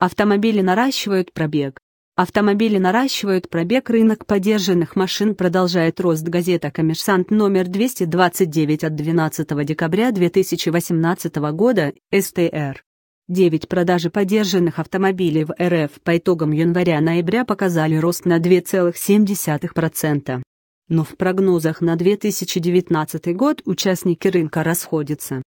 Автомобили наращивают пробег. Автомобили наращивают пробег, рынок подержанных машин продолжает рост. Газета «Коммерсант» номер 229 от 12 декабря 2018 года, СТР. 9 продажи подержанных автомобилей в РФ по итогам января-ноября показали рост на 2,7%. Но в прогнозах на 2019 год участники рынка расходятся.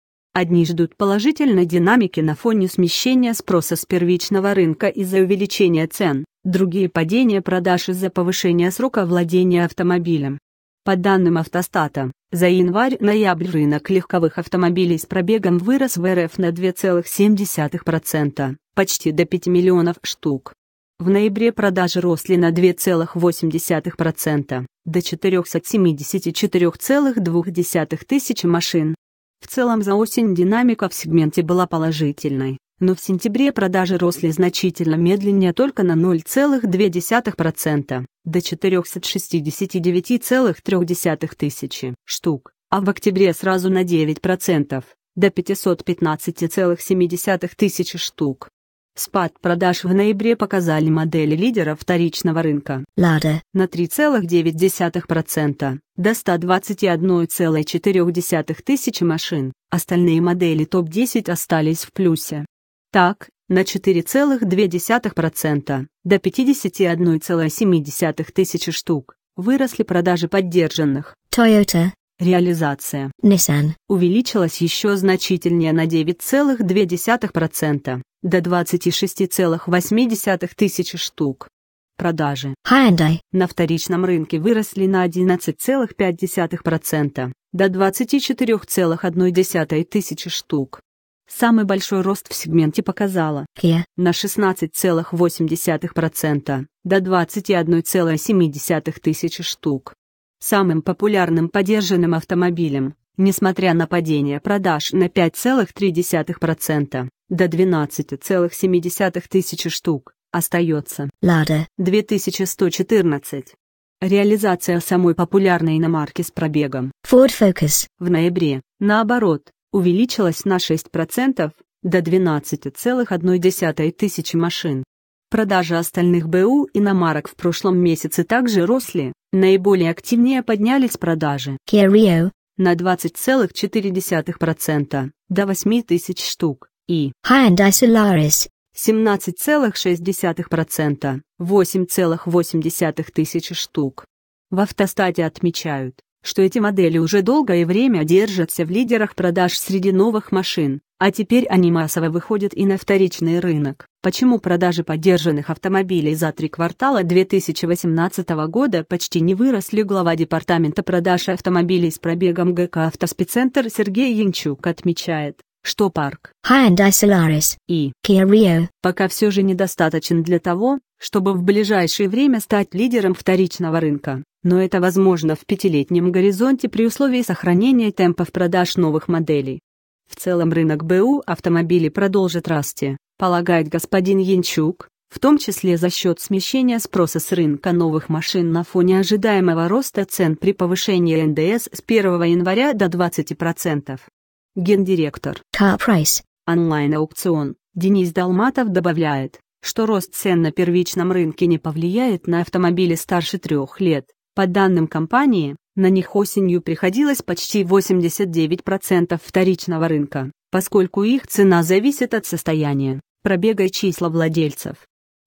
Одни ждут положительной динамики на фоне смещения спроса с первичного рынка из-за увеличения цен, другие – падения продаж из-за повышения срока владения автомобилем. По данным автостата, за январь-ноябрь рынок легковых автомобилей с пробегом вырос в РФ на 2,7%, почти до 5 миллионов штук. В ноябре продажи росли на 2,8%, до 474,2 тысяч машин, в целом за осень динамика в сегменте была положительной, но в сентябре продажи росли значительно медленнее только на 0,2%, до 469,3 тысячи штук, а в октябре сразу на 9%, до 515,7 тысяч штук. Спад продаж в ноябре показали модели лидера вторичного рынка Lada на 3,9% до 121,4 тысячи машин. Остальные модели топ-10 остались в плюсе. Так, на 4,2% до 51,7 тысячи штук выросли продажи поддержанных Toyota Реализация Nissan увеличилась еще значительнее на 9,2% до 26,8 тысяч штук. Продажи Hyundai на вторичном рынке выросли на 11,5% до 24,1 тысячи штук. Самый большой рост в сегменте показала Kia на 16,8% до 21,7 тысячи штук самым популярным подержанным автомобилем, несмотря на падение продаж на 5,3% до 12,7 тысяч штук, остается Lada 2114. Реализация самой популярной иномарки с пробегом Ford Focus в ноябре, наоборот, увеличилась на 6% до 12,1 тысячи машин. Продажи остальных БУ иномарок в прошлом месяце также росли, наиболее активнее поднялись продажи Kia Rio на 20,4% до 8 тысяч штук и Hyundai Solaris 17,6% 8,8 тысяч штук. В автостате отмечают, что эти модели уже долгое время держатся в лидерах продаж среди новых машин, а теперь они массово выходят и на вторичный рынок. Почему продажи поддержанных автомобилей за три квартала 2018 года почти не выросли, глава департамента продаж автомобилей с пробегом ГК «Автоспеццентр» Сергей Янчук отмечает что парк Hyundai Solaris и Kia Rio пока все же недостаточен для того, чтобы в ближайшее время стать лидером вторичного рынка. Но это возможно в пятилетнем горизонте при условии сохранения темпов продаж новых моделей. В целом рынок БУ автомобилей продолжит расти, полагает господин Янчук, в том числе за счет смещения спроса с рынка новых машин на фоне ожидаемого роста цен при повышении НДС с 1 января до 20%. Гендиректор Car Price онлайн-аукцион Денис Далматов добавляет, что рост цен на первичном рынке не повлияет на автомобили старше трех лет. По данным компании, на них осенью приходилось почти 89% вторичного рынка, поскольку их цена зависит от состояния, пробега и числа владельцев.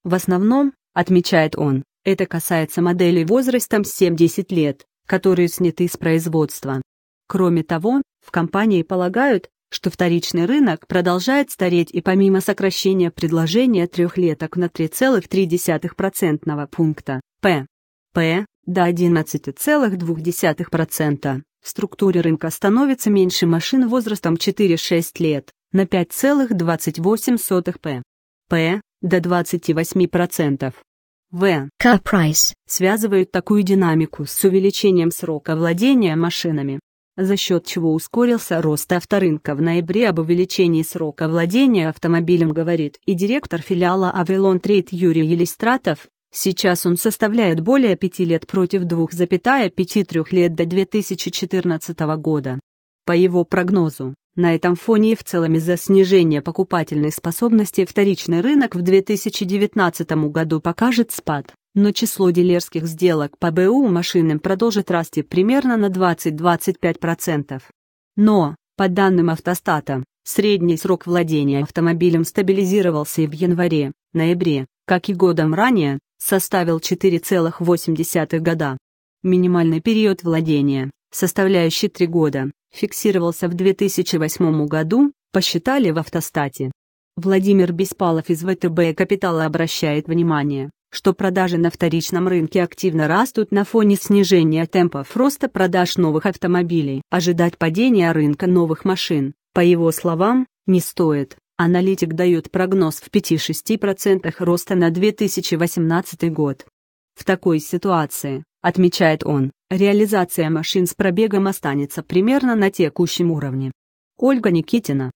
В основном, отмечает он, это касается моделей возрастом 70 лет, которые сняты с производства. Кроме того, в компании полагают, что вторичный рынок продолжает стареть и помимо сокращения предложения трехлеток на 3,3% пункта П. П до 11,2%. В структуре рынка становится меньше машин возрастом 4-6 лет на 5,28 п. П до 28%. В. Car price связывают такую динамику с увеличением срока владения машинами, за счет чего ускорился рост авторынка в ноябре об увеличении срока владения автомобилем говорит и директор филиала Аврилон Trade Юрий Елистратов, Сейчас он составляет более 5 лет против 2,53 лет до 2014 года. По его прогнозу, на этом фоне и в целом из-за снижения покупательной способности вторичный рынок в 2019 году покажет спад, но число дилерских сделок по БУ машинам продолжит расти примерно на 20-25%. Но, по данным автостата, средний срок владения автомобилем стабилизировался и в январе, ноябре, как и годом ранее, составил 4,8 года. Минимальный период владения, составляющий 3 года, фиксировался в 2008 году, посчитали в автостате. Владимир Беспалов из ВТБ «Капитала» обращает внимание, что продажи на вторичном рынке активно растут на фоне снижения темпов роста продаж новых автомобилей. Ожидать падения рынка новых машин, по его словам, не стоит. Аналитик дает прогноз в 5-6% роста на 2018 год. В такой ситуации, отмечает он, реализация машин с пробегом останется примерно на текущем уровне. Ольга Никитина,